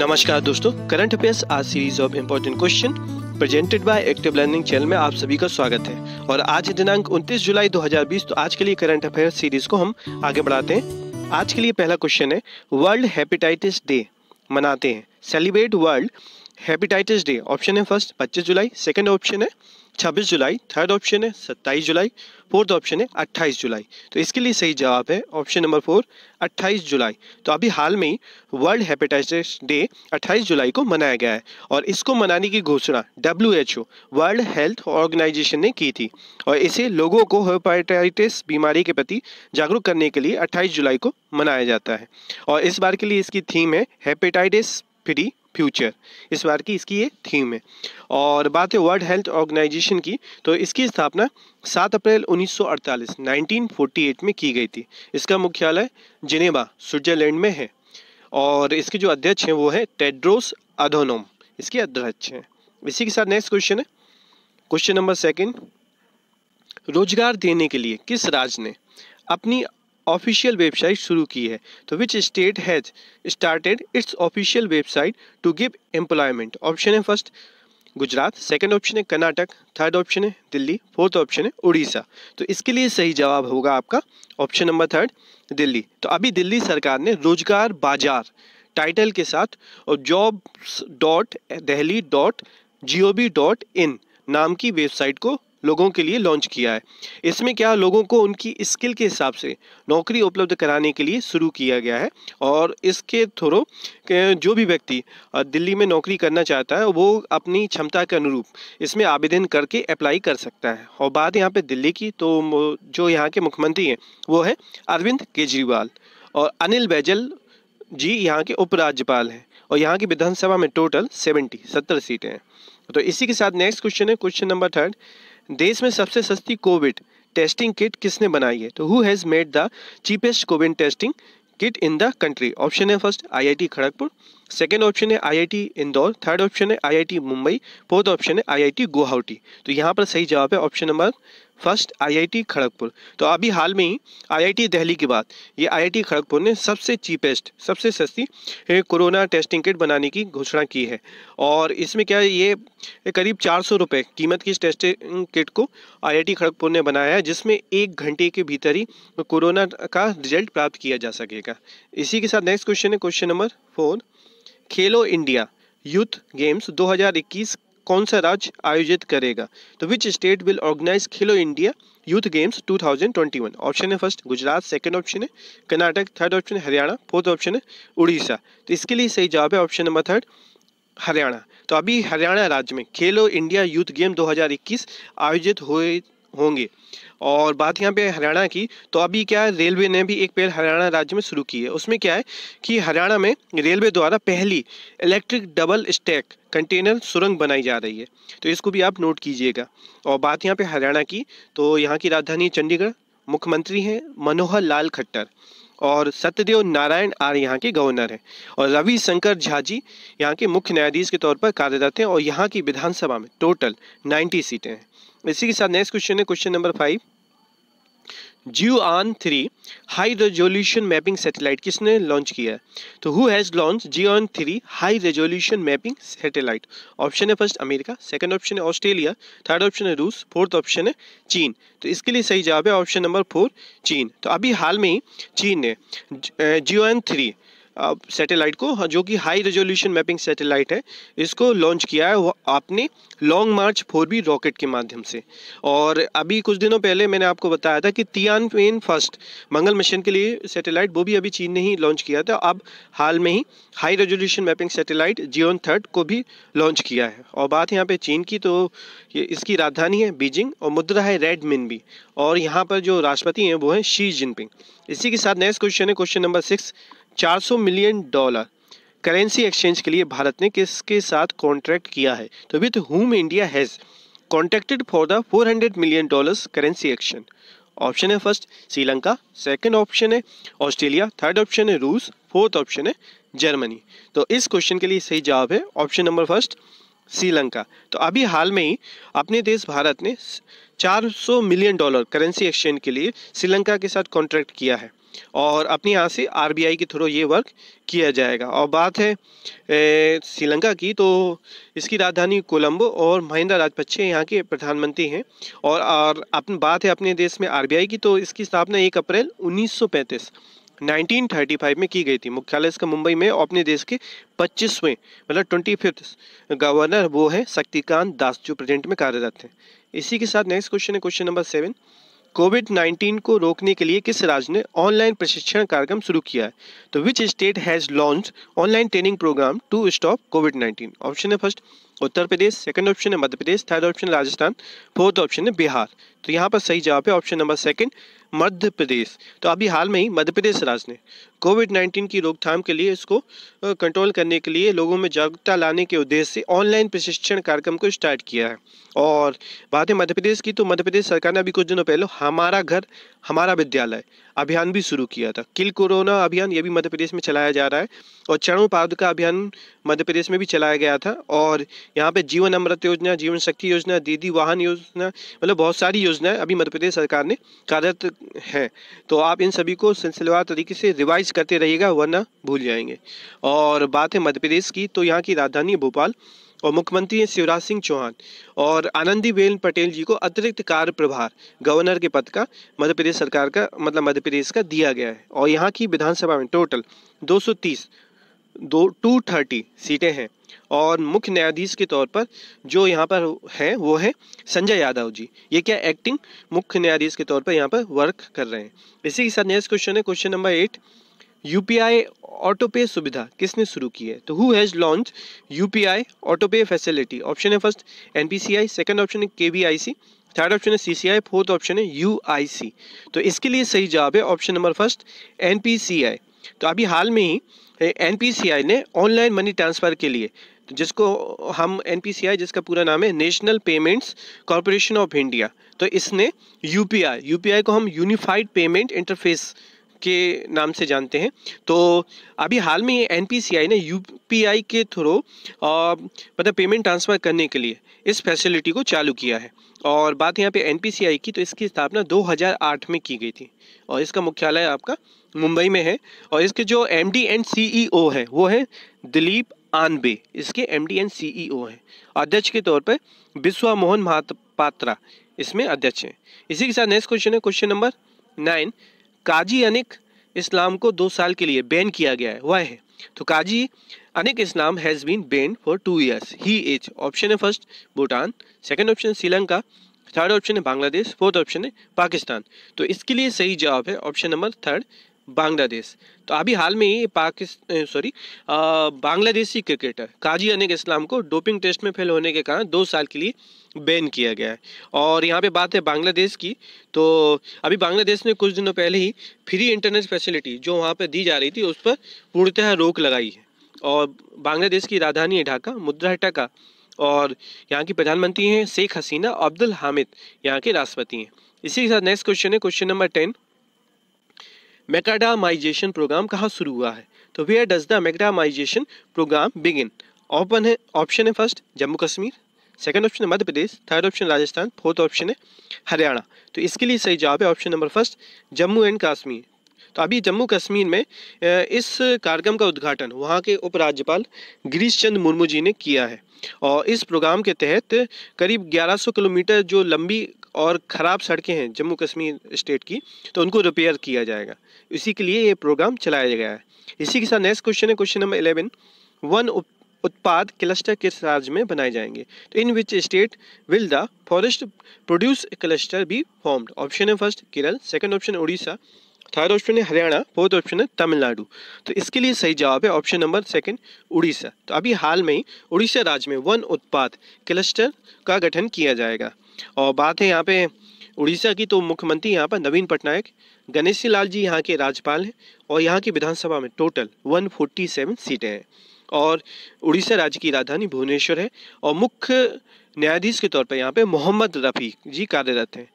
नमस्कार दोस्तों current affairs आज series of important question presented by active learning channel में आप सभी का स्वागत है और आज दिनांक 29 जुलाई 2020 तो आज के लिए करंट अफेयर्स सीरीज को हम आगे बढ़ाते हैं आज के लिए पहला क्वेश्चन है वर्ल्ड हेपेटाइटिस डे मनाते हैं celebrate world hepatitis day option है फर्स्ट पच्चीस जुलाई सेकेंड ऑप्शन है छब्बीस जुलाई थर्ड ऑप्शन है सत्ताईस जुलाई फोर्थ ऑप्शन है अट्ठाईस जुलाई तो इसके लिए सही जवाब है ऑप्शन नंबर फोर अट्ठाईस जुलाई तो अभी हाल में ही वर्ल्ड हेपेटाइटिस डे अट्ठाईस जुलाई को मनाया गया है और इसको मनाने की घोषणा W H O world health organisation ने की थी और इसे लोगों को हेपेटाइटिस बीमारी के प्रति जागरूक करने के लिए अट्ठाईस जुलाई को मनाया जाता है और इस बार के लिए इसकी थीम है हेपेटाइटिस फ्री फ्यूचर इस बार की इसकी ये थीम है और बात है वर्ल्ड हेल्थ ऑर्गेनाइजेशन की तो इसकी स्थापना 7 अप्रैल 1948 1948 में की गई थी इसका मुख्यालय जिनेवा स्विट्जरलैंड में है और इसके जो अध्यक्ष हैं वो है टेड्रोस अधोनोम इसके अध्यक्ष हैं इसी के साथ नेक्स्ट क्वेश्चन है क्वेश्चन नंबर सेकेंड रोजगार देने के लिए किस राज्य ने अपनी ऑफिशियल वेबसाइट शुरू की है तो which state has started its official website to give employment option है फर्स्ट गुजरात सेकंड ऑप्शन है कर्नाटक थर्ड ऑप्शन है दिल्ली फोर्थ ऑप्शन है उड़ीसा तो इसके लिए सही जवाब होगा आपका ऑप्शन नंबर थर्ड दिल्ली तो अभी दिल्ली सरकार ने रोजगार बाजार टाइटल के साथ और jobs dot Delhi dot G O V dot in नाम की वेबसाइट को लोगों के लिए लॉन्च किया है इसमें क्या लोगों को उनकी स्किल के हिसाब से नौकरी उपलब्ध कराने के लिए शुरू किया गया है और इसके थ्रू जो भी व्यक्ति दिल्ली में नौकरी करना चाहता है वो अपनी क्षमता के अनुरूप इसमें आवेदन करके अप्लाई कर सकता है और बात यहाँ पे दिल्ली की तो जो यहाँ के मुख्यमंत्री हैं वो है अरविंद केजरीवाल और अनिल बैजल जी यहाँ के उपराज्यपाल हैं और यहाँ की विधानसभा में टोटल सेवेंटी सत्तर सीटें हैं तो इसी के साथ नेक्स्ट क्वेश्चन है क्वेश्चन नंबर थर्ड देश में सबसे सस्ती कोविड टेस्टिंग किट किसने बनाई है तो who has made the cheapest COVID testing kit in the country option है first IIT Kharagpur second option है आईआईटी इंदौर थर्ड ऑप्शन है आईआईटी मुंबई फोर्थ ऑप्शन है आईआईटी गुवाहाटी तो यहाँ पर सही जवाब है option number first IIT Kharagpur तो अभी हाल में ही आईआईटी दिल्ली की बात ये आईआईटी खड़गपुर ने सबसे चीपेस्ट सबसे सस्ती कोरोना टेस्टिंग किट बनाने की घोषणा की है और इसमें क्या ये करीब चार सौ रुपये कीमत की टेस्टिंग किट को आईआईटी खड़गपुर ने बनाया है जिसमें एक घंटे के भीतर ही कोरोना का रिजल्ट प्राप्त किया जा सकेगा इसी के साथ नेक्स्ट क्वेश्चन है question number four Khelo India Youth Games 2021 कौन सा राज्य आयोजित करेगा तो which state will organise Khelo India Youth Games 2021 option है फर्स्ट गुजरात सेकंड ऑप्शन है कर्नाटक थर्ड ऑप्शन है हरियाणा फोर्थ ऑप्शन है उड़ीसा तो इसके लिए सही जवाब है ऑप्शन नंबर थर्ड हरियाणा तो अभी हरियाणा राज्य में खेलो इंडिया यूथ गेम 2021 आयोजित हुए होंगे और बात यहाँ पे हरियाणा की तो अभी क्या है रेलवे ने भी एक पहल हरियाणा राज्य में शुरू की है उसमें क्या है कि हरियाणा में रेलवे द्वारा पहली इलेक्ट्रिक डबल स्टैक कंटेनर सुरंग बनाई जा रही है तो इसको भी आप नोट कीजिएगा और बात यहाँ पे हरियाणा की तो यहाँ की राजधानी चंडीगढ़ मुख्यमंत्री हैं मनोहर लाल खट्टर और सत्यदेव नारायण आर यहाँ के गवर्नर हैं और रवि शंकर झा जी यहाँ के मुख्य न्यायाधीश के तौर पर कार्यरत हैं और यहाँ की विधानसभा में टोटल 90 सीटें हैं इसी के साथ नेक्स्ट क्वेश्चन है क्वेश्चन नंबर फाइव जियो आन three high resolution mapping satellite किसने लॉन्च किया है तो हु हैज़ लॉन्च जियो आन three high resolution mapping satellite option है फर्स्ट अमेरिका सेकंड ऑप्शन है ऑस्ट्रेलिया थर्ड ऑप्शन है रूस फोर्थ ऑप्शन है चीन तो इसके लिए सही जवाब है ऑप्शन नंबर फोर चीन तो अभी हाल में ही चीन ने जियो ऑन थ्री सैटेलाइट को हाँ, जो कि हाई रेजोल्यूशन मैपिंग सैटेलाइट है इसको लॉन्च किया है आपने long march four B rocket के माध्यम से और अभी कुछ दिनों पहले मैंने आपको बताया था कि तियान पेन फर्स्ट मंगल मिशन के लिए सैटेलाइट वो भी अभी चीन ने ही लॉन्च किया था अब हाल में ही हाई रेजोल्यूशन मैपिंग सैटेलाइट जियोन थर्ड को भी लॉन्च किया है और बात यहाँ पे चीन की तो ये इसकी राजधानी है बीजिंग और मुद्रा है रेड मिन भी और यहाँ पर जो राष्ट्रपति हैं वो हैं शी जिनपिंग इसी के साथ नेक्स्ट क्वेश्चन है question number six 400 million dollar currency exchange के लिए भारत ने किसके साथ कॉन्ट्रैक्ट किया है तो with whom India has contracted for the 400 million dollars currency exchange option है फर्स्ट श्रीलंका सेकंड ऑप्शन है ऑस्ट्रेलिया थर्ड ऑप्शन है रूस फोर्थ ऑप्शन है जर्मनी तो इस क्वेश्चन के लिए सही जवाब है ऑप्शन नंबर फर्स्ट श्रीलंका तो अभी हाल में ही अपने देश भारत ने 400 मिलियन डॉलर करेंसी एक्सचेंज के लिए श्रीलंका के साथ कॉन्ट्रैक्ट किया है और अपने यहाँ से आर के थ्रू ये वर्क किया जाएगा और बात है श्रीलंका की तो इसकी राजधानी कोलंबो और महिंदा राजपक्षे यहाँ के प्रधानमंत्री हैं और, और अपन बात है अपने देश में आर की तो इसकी स्थापना एक अप्रैल 1935 1935 में की गई थी मुख्यालय इसका मुंबई में और अपने देश के 25वें मतलब ट्वेंटी गवर्नर वो है शक्तिकांत दास जो प्रेजेंट में कार्यरत हैं इसी के साथ नेक्स्ट क्वेश्चन है क्वेश्चन नंबर सेवन कोविड 19 को रोकने के लिए किस राज्य ने ऑनलाइन प्रशिक्षण कार्यक्रम शुरू किया है तो which state has launch online training programme to stop COVID 19 option है first Uttar Pradesh second option है मध्य प्रदेश थर्ड ऑप्शन है राजस्थान फोर्थ ऑप्शन है बिहार तो यहाँ पर सही जवाब है option number second Madhya Pradesh तो अभी हाल में ही मध्य प्रदेश राज्य ने कोविड 19 की रोकथाम के लिए इसको कंट्रोल करने के लिए लोगों में जागरूकता लाने के उद्देश्य से ऑनलाइन प्रशिक्षण कार्यक्रम को स्टार्ट किया है और बात है मध्य प्रदेश की तो मध्य प्रदेश सरकार ने अभी कुछ दिनों पहले हमारा घर हमारा विद्यालय अभियान भी शुरू किया था किल कोरोना अभियान ये भी मध्य प्रदेश में चलाया जा रहा है और चरण पाद का अभियान मध्य प्रदेश में भी चलाया गया था और यहाँ पे जीवन अमृत योजना जीवन शक्ति योजना दीदी वाहन योजना मतलब बहुत सारी योजनाएं अभी मध्य प्रदेश सरकार ने कार्यरत है तो आप इन सभी को सिलसिलेवार तरीके से रिवाइज करते रहिएगा वरना भूल जाएंगे और बात है मध्य प्रदेश की तो यहाँ की राजधानी भोपाल और मुख्यमंत्री हैं शिवराज सिंह चौहान और आनंदीबेन पटेल जी को अतिरिक्त कार्य प्रभार गवर्नर के पद का मध्य प्रदेश सरकार का मतलब मध्य प्रदेश का दिया गया है और यहाँ की विधानसभा में टोटल 230 दो टू थर्टी सीटें हैं और मुख्य न्यायाधीश के तौर पर जो यहाँ पर हैं वो है संजय यादव जी ये क्या एक्टिंग मुख्य न्यायाधीश के तौर पर यहाँ पर वर्क कर रहे हैं इसी के साथ नेक्स्ट क्वेश्चन है question number eight UPI auto pay सुविधा किसने शुरू की है तो who has launch UPI auto pay facility option है फर्स्ट एनपीसीआई सेकंड ऑप्शन है केवीआईसी थर्ड ऑप्शन है सीसीआई फोर्थ ऑप्शन है यूआईसी तो इसके लिए सही जवाब है ऑप्शन नंबर फर्स्ट एनपीसीआई तो अभी हाल में ही एनपीसीआई ने ऑनलाइन मनी ट्रांसफर के लिए जिसको हम एन जिसका पूरा नाम है national payments corporation of India तो इसने यू पी को हम यूनिफाइड पेमेंट इंटरफेस के नाम से जानते हैं तो अभी हाल में ये एन ने यू के थ्रू मतलब पेमेंट ट्रांसफ़र करने के लिए इस फैसिलिटी को चालू किया है और बात यहाँ पे एन की तो इसकी स्थापना 2008 में की गई थी और इसका मुख्यालय आपका मुंबई में है और इसके जो एम एंड सी है वो है दिलीप आनबे इसके एम डी एंड सी हैं अध्यक्ष के तौर पर बिस्वा मोहन महापात्रा इसमें अध्यक्ष हैं इसी के साथ नेक्स्ट क्वेश्चन है question number nine Kazi Anik Islam को दो साल के लिए बैन किया गया है वह है तो Kazi Anik Islam has been ban for two years he is option है first Bhutan second option Sri Lanka third option है बांग्लादेश फोर्थ ऑप्शन है पाकिस्तान तो इसके लिए सही जवाब है ऑप्शन नंबर थर्ड बांग्लादेश तो अभी हाल में ही पाकिस्तान सॉरी बांग्लादेशी क्रिकेटर काजी अनेक इस्लाम को डोपिंग टेस्ट में फेल होने के कारण दो साल के लिए बैन किया गया है और यहाँ पे बात है बांग्लादेश की तो अभी बांग्लादेश ने कुछ दिनों पहले ही फ्री इंटरनेट फैसिलिटी जो वहाँ पर दी जा रही थी उस पर पूर्णतः रोक लगाई है और बांग्लादेश की राजधानी है ढाका मुद्रा ढाका और यहाँ की प्रधानमंत्री हैं शेख हसीना अब्दुल हामिद यहाँ के राष्ट्रपति हैं इसी के साथ नेक्स्ट क्वेश्चन है question number ten macadamisation programme कहाँ शुरू हुआ है तो where does the macadamisation programme begin open है ऑप्शन है first Jammu Kashmir second option है Madhya Pradesh third option Rajasthan fourth option है हरियाणा तो इसके लिए सही जवाब है option number first Jammu and Kashmir तो अभी जम्मू कश्मीर में इस कार्यक्रम का उद्घाटन वहाँ के उपराज्यपाल गिरीश चंद्र मुर्मू जी ने किया है और इस प्रोग्राम के तहत करीब 1100 किलोमीटर जो लंबी और ख़राब सड़कें हैं जम्मू कश्मीर स्टेट की तो उनको रिपेयर किया जाएगा इसी के लिए ये प्रोग्राम चलाया गया है इसी के साथ नेक्स्ट क्वेश्चन है क्वेश्चन नंबर इलेवन वन उत्पाद क्लस्टर किस राज्य में बनाए जाएंगे तो in which state will the forest produce cluster be formed option है first Kerala second option Orissa third option है हरियाणा फोर्थ ऑप्शन है तमिलनाडु तो इसके लिए सही जवाब है ऑप्शन नंबर सेकंड उड़ीसा तो अभी हाल में ही उड़ीसा राज्य में वन उत्पाद क्लस्टर का गठन किया जाएगा और बात है यहाँ पे उड़ीसा की तो मुख्यमंत्री यहाँ पर नवीन पटनायक गणेशी लाल जी यहाँ के राज्यपाल हैं और यहाँ की विधानसभा में टोटल वन सीटें हैं और उड़ीसा राज्य की राजधानी भुवनेश्वर है और मुख्य न्यायाधीश के तौर पर यहाँ पे मोहम्मद रफ़ी जी कार्यरत हैं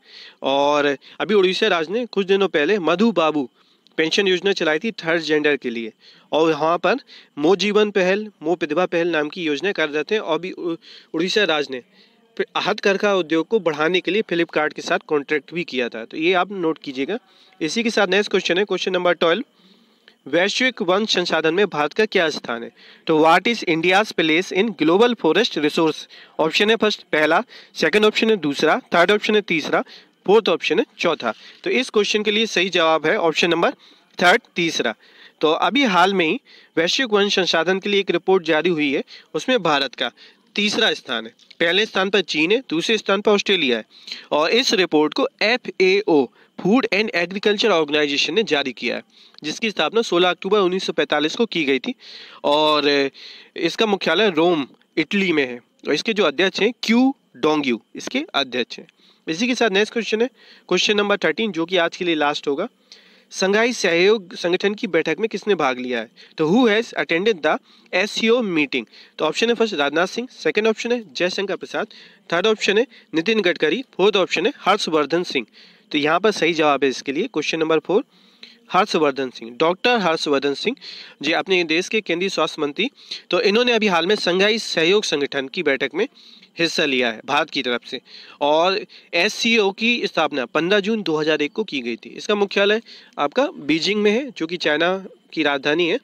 और अभी उड़ीसा राज्य ने कुछ दिनों पहले मधु बाबू पेंशन योजना चलाई थी थर्ड जेंडर के लिए और वहाँ पर मो जीवन पहल मो प्रतिभा पहल नाम की योजना कार्यरत है और भी उड़ीसा राज्य ने आहत करखा उद्योग को बढ़ाने के लिए फ्लिपकार्ट के साथ कॉन्ट्रैक्ट भी किया था तो ये आप नोट कीजिएगा इसी के साथ नेक्स्ट क्वेश्चन है क्वेश्चन नंबर ट्वेल्व वैश्विक वन संसाधन में भारत का क्या स्थान है तो what is India's place in global forest resource option है फर्स्ट पहला सेकंड ऑप्शन है दूसरा थर्ड ऑप्शन है तीसरा फोर्थ ऑप्शन है चौथा तो इस क्वेश्चन के लिए सही जवाब है ऑप्शन नंबर थर्ड तीसरा तो अभी हाल में ही वैश्विक वन संसाधन के लिए एक रिपोर्ट जारी हुई है उसमें भारत का तीसरा स्थान है पहले स्थान पर चीन है दूसरे स्थान पर ऑस्ट्रेलिया है और इस रिपोर्ट को F food and agriculture organisation ने जारी किया है जिसकी स्थापना 16 अक्टूबर 1945 को की गई थी और इसका मुख्यालय रोम इटली में है और इसके जो अध्यक्ष हैं क्यू डोंग्यू इसके अध्यक्ष हैं इसी के साथ नेक्स्ट क्वेश्चन है क्वेश्चन नंबर थर्टीन जो कि आज के लिए लास्ट होगा संघाई सहयोग संगठन की बैठक में किसने भाग लिया है तो who has attended the S meeting तो ऑप्शन है first Rajnath Singh second option है जयशंकर प्रसाद थर्ड ऑप्शन है नितिन गडकरी फोर्थ ऑप्शन है हर्षवर्धन सिंह तो यहाँ पर सही जवाब है इसके लिए question number four Harshvardhan Singh doctor Harshvardhan Singh ji अपने देश के केंद्रीय स्वास्थ्य मंत्री तो इन्होंने अभी हाल में संघाई सहयोग संगठन की बैठक में हिस्सा लिया है भारत की तरफ से और एस की स्थापना 15 जून 2001 को की गई थी इसका मुख्यालय आपका बीजिंग में है जो कि चाइना की राजधानी है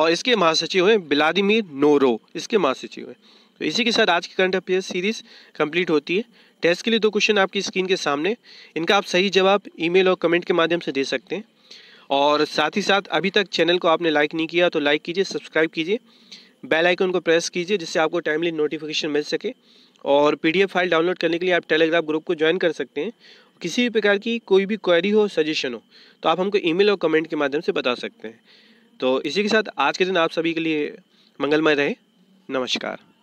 और इसके महासचिव हैं ब्लादिमिर नोरो इसके महासचिव हैं तो इसी के साथ आज की करंट अफेयर सीरीज कंप्लीट होती है टेस्ट के लिए दो क्वेश्चन आपकी स्क्रीन के सामने इनका आप सही जवाब ईमेल और कमेंट के माध्यम से दे सकते हैं और साथ ही साथ अभी तक चैनल को आपने लाइक नहीं किया तो लाइक कीजिए सब्सक्राइब कीजिए बेल आइकन को प्रेस कीजिए जिससे आपको टाइमली नोटिफिकेशन मिल सके और पीडीएफ फाइल डाउनलोड करने के लिए आप टेलीग्राम ग्रुप को ज्वाइन कर सकते हैं किसी भी प्रकार की कोई भी क्वेरी हो सजेशन हो तो आप हमको ईमेल और कमेंट के माध्यम से बता सकते हैं तो इसी के साथ आज के दिन आप सभी के लिए मंगलमय रहे नमस्कार